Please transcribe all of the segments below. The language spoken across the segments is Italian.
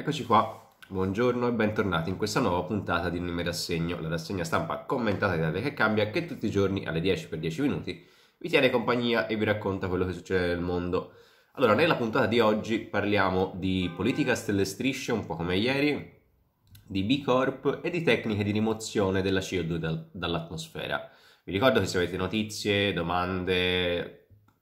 Eccoci qua, buongiorno e bentornati in questa nuova puntata di Numero Assegno, la rassegna stampa commentata di Italia che cambia, che tutti i giorni alle 10 per 10 minuti vi tiene compagnia e vi racconta quello che succede nel mondo. Allora, nella puntata di oggi parliamo di politica stelle strisce, un po' come ieri, di B Corp e di tecniche di rimozione della CO2 dal, dall'atmosfera. Vi ricordo che se avete notizie, domande,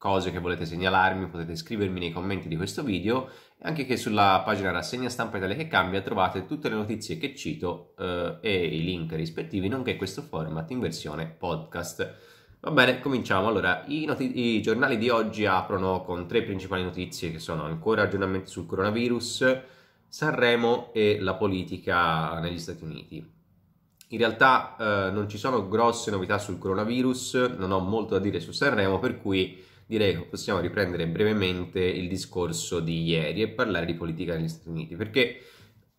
cose che volete segnalarmi potete scrivermi nei commenti di questo video e anche che sulla pagina rassegna stampa Italia che cambia trovate tutte le notizie che cito eh, e i link rispettivi nonché questo format in versione podcast. Va bene, cominciamo. Allora, i, noti- i giornali di oggi aprono con tre principali notizie che sono ancora aggiornamenti sul coronavirus, Sanremo e la politica negli Stati Uniti. In realtà eh, non ci sono grosse novità sul coronavirus, non ho molto da dire su Sanremo, per cui direi che possiamo riprendere brevemente il discorso di ieri e parlare di politica negli Stati Uniti, perché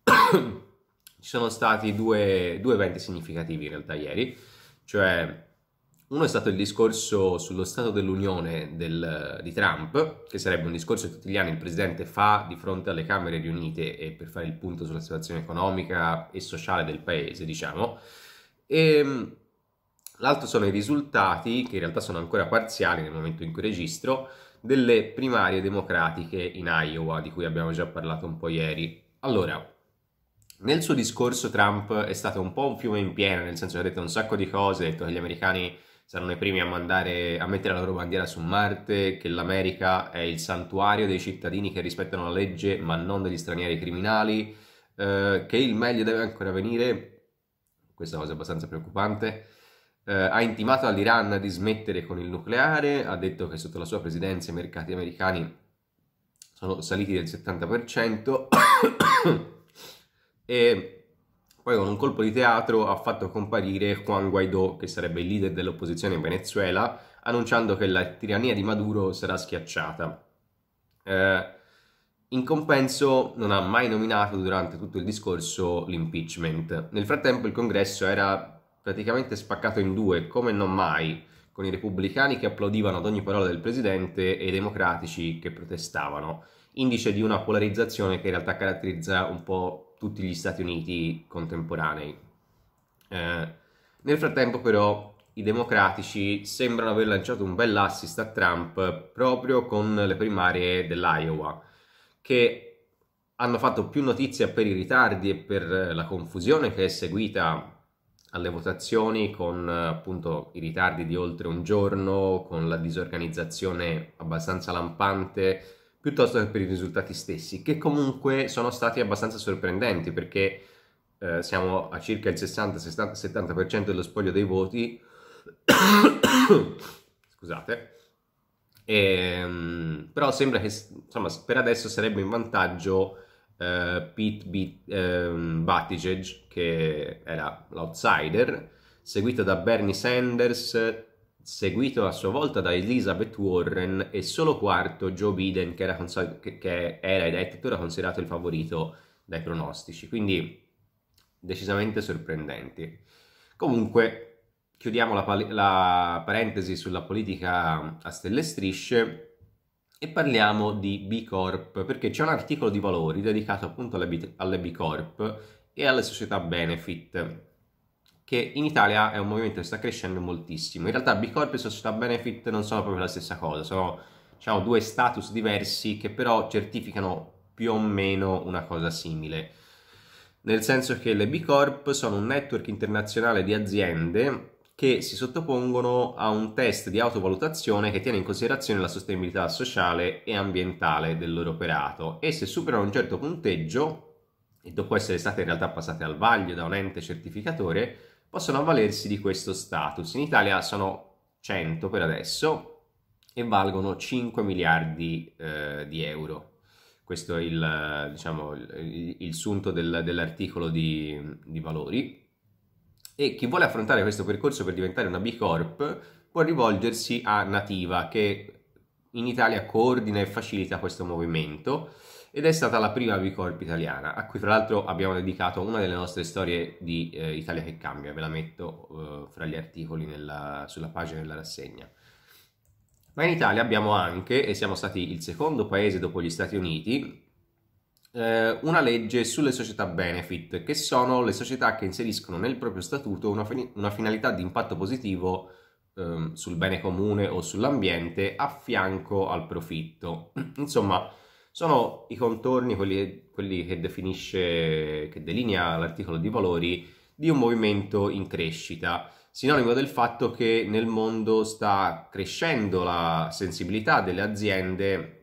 ci sono stati due, due eventi significativi in realtà ieri, cioè uno è stato il discorso sullo Stato dell'Unione del, di Trump, che sarebbe un discorso che tutti gli anni il Presidente fa di fronte alle Camere riunite e per fare il punto sulla situazione economica e sociale del Paese, diciamo. E ehm, L'altro sono i risultati, che in realtà sono ancora parziali nel momento in cui registro, delle primarie democratiche in Iowa, di cui abbiamo già parlato un po' ieri. Allora, nel suo discorso Trump è stato un po' un fiume in piena, nel senso che ha detto un sacco di cose, ha detto che gli americani saranno i primi a, mandare, a mettere la loro bandiera su Marte, che l'America è il santuario dei cittadini che rispettano la legge ma non degli stranieri criminali, eh, che il meglio deve ancora venire, questa cosa è abbastanza preoccupante, eh, ha intimato all'Iran di smettere con il nucleare, ha detto che sotto la sua presidenza i mercati americani sono saliti del 70% e poi con un colpo di teatro ha fatto comparire Juan Guaidó, che sarebbe il leader dell'opposizione in Venezuela, annunciando che la tirannia di Maduro sarà schiacciata. Eh, in compenso non ha mai nominato durante tutto il discorso l'impeachment. Nel frattempo il congresso era praticamente spaccato in due, come non mai, con i repubblicani che applaudivano ad ogni parola del presidente e i democratici che protestavano, indice di una polarizzazione che in realtà caratterizza un po' tutti gli Stati Uniti contemporanei. Eh, nel frattempo però i democratici sembrano aver lanciato un bel assist a Trump proprio con le primarie dell'Iowa, che hanno fatto più notizia per i ritardi e per la confusione che è seguita alle votazioni con appunto i ritardi di oltre un giorno, con la disorganizzazione abbastanza lampante, piuttosto che per i risultati stessi, che comunque sono stati abbastanza sorprendenti perché eh, siamo a circa il 60-70% dello spoglio dei voti. Scusate. E, ehm, però sembra che insomma, per adesso sarebbe in vantaggio eh, Pete Beat, um, Buttigieg, che era l'outsider, seguito da Bernie Sanders, seguito a sua volta da Elizabeth Warren e solo quarto Joe Biden, che era, consol- che, era ed è tuttora considerato il favorito dai pronostici. Quindi decisamente sorprendenti. Comunque, chiudiamo la, la, parentesi sulla politica a stelle strisce e parliamo di B Corp perché c'è un articolo di valori dedicato appunto alle B, alle B Corp e alle società benefit che in Italia è un movimento che sta crescendo moltissimo. In realtà B Corp e società benefit non sono proprio la stessa cosa, sono diciamo, due status diversi che però certificano più o meno una cosa simile. Nel senso che le B Corp sono un network internazionale di aziende che si sottopongono a un test di autovalutazione che tiene in considerazione la sostenibilità sociale e ambientale del loro operato e se superano un certo punteggio, e dopo essere state in realtà passate al vaglio da un ente certificatore, possono avvalersi di questo status. In Italia sono 100 per adesso e valgono 5 miliardi eh, di euro. Questo è il, diciamo, il, il sunto del, dell'articolo di, di valori e chi vuole affrontare questo percorso per diventare una B Corp può rivolgersi a Nativa che in Italia coordina e facilita questo movimento ed è stata la prima B Corp italiana a cui tra l'altro abbiamo dedicato una delle nostre storie di eh, Italia che cambia, ve la metto eh, fra gli articoli nella, sulla pagina della rassegna. Ma in Italia abbiamo anche, e siamo stati il secondo paese dopo gli Stati Uniti, eh, una legge sulle società benefit, che sono le società che inseriscono nel proprio statuto una, fin- una finalità di impatto positivo ehm, sul bene comune o sull'ambiente a fianco al profitto. Insomma, sono i contorni, quelli, quelli che definisce, che delinea l'articolo di valori di un movimento in crescita sinonimo del fatto che nel mondo sta crescendo la sensibilità delle aziende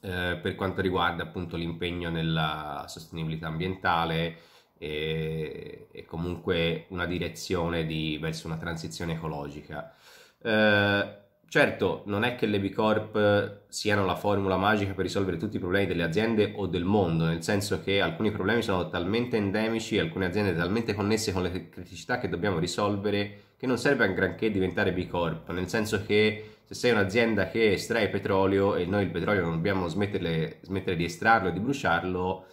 eh, per quanto riguarda appunto l'impegno nella sostenibilità ambientale e, e comunque una direzione di, verso una transizione ecologica. Eh, certo, non è che le B Corp siano la formula magica per risolvere tutti i problemi delle aziende o del mondo, nel senso che alcuni problemi sono talmente endemici, alcune aziende talmente connesse con le criticità che dobbiamo risolvere, che non serve a granché diventare B Corp, nel senso che se sei un'azienda che estrae petrolio e noi il petrolio non dobbiamo smettere di estrarlo e di bruciarlo,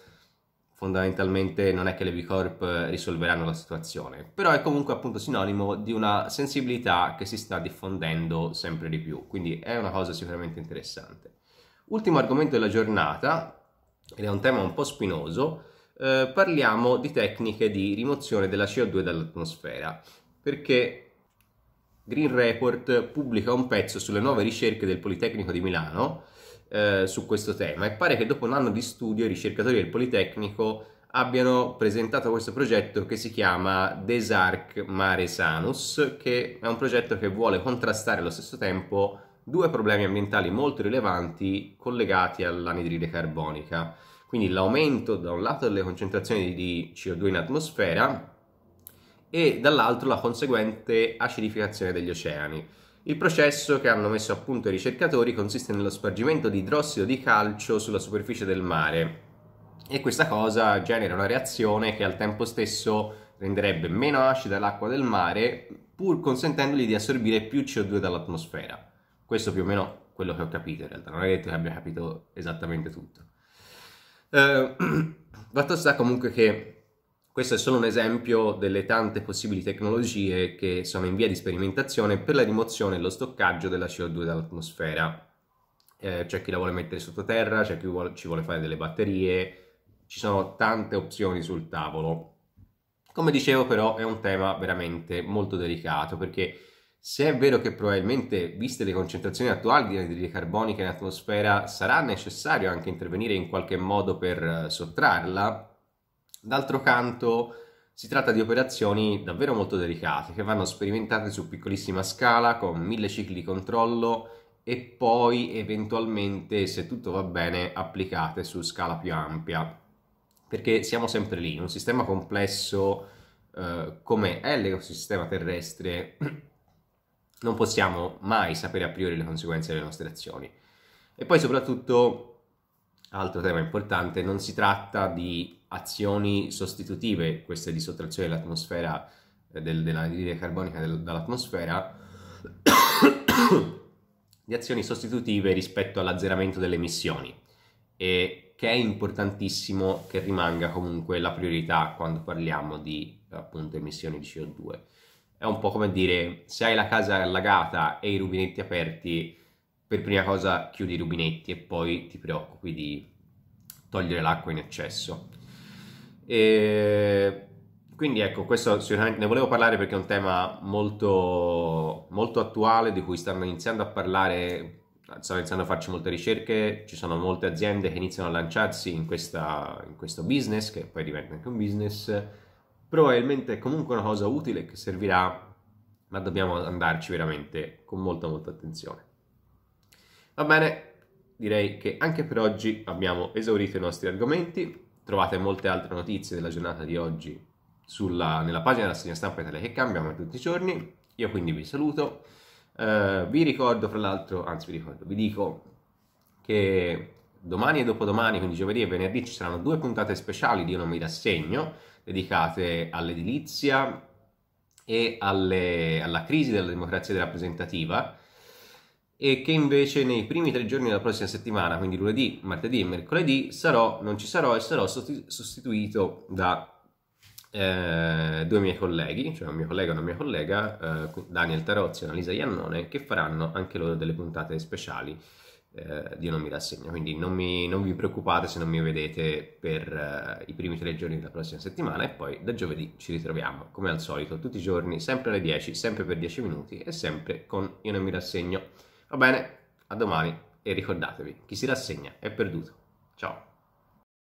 fondamentalmente non è che le B Corp risolveranno la situazione, però è comunque appunto sinonimo di una sensibilità che si sta diffondendo sempre di più, quindi è una cosa sicuramente interessante. Ultimo argomento della giornata, ed è un tema un po' spinoso, eh, parliamo di tecniche di rimozione della CO2 dall'atmosfera, perché Green Report pubblica un pezzo sulle nuove ricerche del Politecnico di Milano eh, su questo tema e pare che dopo un anno di studio i ricercatori del Politecnico abbiano presentato questo progetto che si chiama Desarc Mare Sanus, che è un progetto che vuole contrastare allo stesso tempo due problemi ambientali molto rilevanti collegati all'anidride carbonica. Quindi l'aumento da un lato delle concentrazioni di CO2 in atmosfera e dall'altro la conseguente acidificazione degli oceani. Il processo che hanno messo a punto i ricercatori consiste nello spargimento di idrossido di calcio sulla superficie del mare e questa cosa genera una reazione che al tempo stesso renderebbe meno acida l'acqua del mare pur consentendogli di assorbire più CO2 dall'atmosfera. Questo più o meno quello che ho capito in realtà, non è detto che abbia capito esattamente tutto. Eh, fatto sta comunque che questo è solo un esempio delle tante possibili tecnologie che sono in via di sperimentazione per la rimozione e lo stoccaggio della CO2 dall'atmosfera. Eh, c'è chi la vuole mettere sottoterra, c'è chi vuole, ci vuole fare delle batterie, ci sono tante opzioni sul tavolo. Come dicevo però è un tema veramente molto delicato perché se è vero che probabilmente, viste le concentrazioni attuali di anidride carbonica in atmosfera, sarà necessario anche intervenire in qualche modo per eh, sottrarla, D'altro canto, si tratta di operazioni davvero molto delicate che vanno sperimentate su piccolissima scala con mille cicli di controllo e poi eventualmente, se tutto va bene, applicate su scala più ampia. Perché siamo sempre lì, in un sistema complesso eh, come è l'ecosistema terrestre, non possiamo mai sapere a priori le conseguenze delle nostre azioni. E poi soprattutto, altro tema importante, non si tratta di azioni sostitutive, queste di sottrazione dell'atmosfera, eh, del, dell'anidride carbonica del, dall'atmosfera, di azioni sostitutive rispetto all'azzeramento delle emissioni e che è importantissimo che rimanga comunque la priorità quando parliamo di appunto emissioni di CO2. È un po' come dire se hai la casa allagata e i rubinetti aperti, per prima cosa chiudi i rubinetti e poi ti preoccupi di togliere l'acqua in eccesso. E quindi ecco, questo sicuramente ne volevo parlare perché è un tema molto, molto attuale di cui stanno iniziando a parlare, stanno iniziando a farci molte ricerche, ci sono molte aziende che iniziano a lanciarsi in, questa, in questo business, che poi diventa anche un business, probabilmente è comunque una cosa utile che servirà, ma dobbiamo andarci veramente con molta molta attenzione. Va bene, direi che anche per oggi abbiamo esaurito i nostri argomenti. Trovate molte altre notizie della giornata di oggi sulla, nella pagina della segna stampa Italia che cambia come tutti i giorni. Io quindi vi saluto. Eh, vi ricordo, fra l'altro, anzi vi ricordo, vi dico che domani e dopodomani, quindi giovedì e venerdì, ci saranno due puntate speciali di Io non mi rassegno, dedicate all'edilizia e alle, alla crisi della democrazia rappresentativa e che invece nei primi tre giorni della prossima settimana, quindi lunedì, martedì e mercoledì, sarò, non ci sarò e sarò sostituito da eh, due miei colleghi, cioè un mio collega e una mia collega, eh, Daniel Tarozzi e Annalisa Iannone, che faranno anche loro delle puntate speciali eh, di Non mi rassegno. Quindi non, mi, non, vi preoccupate se non mi vedete per eh, i primi tre giorni della prossima settimana e poi da giovedì ci ritroviamo come al solito tutti i giorni, sempre alle 10, sempre per 10 minuti e sempre con Io non mi rassegno. Va bene, a domani e ricordatevi, chi si rassegna è perduto. Ciao.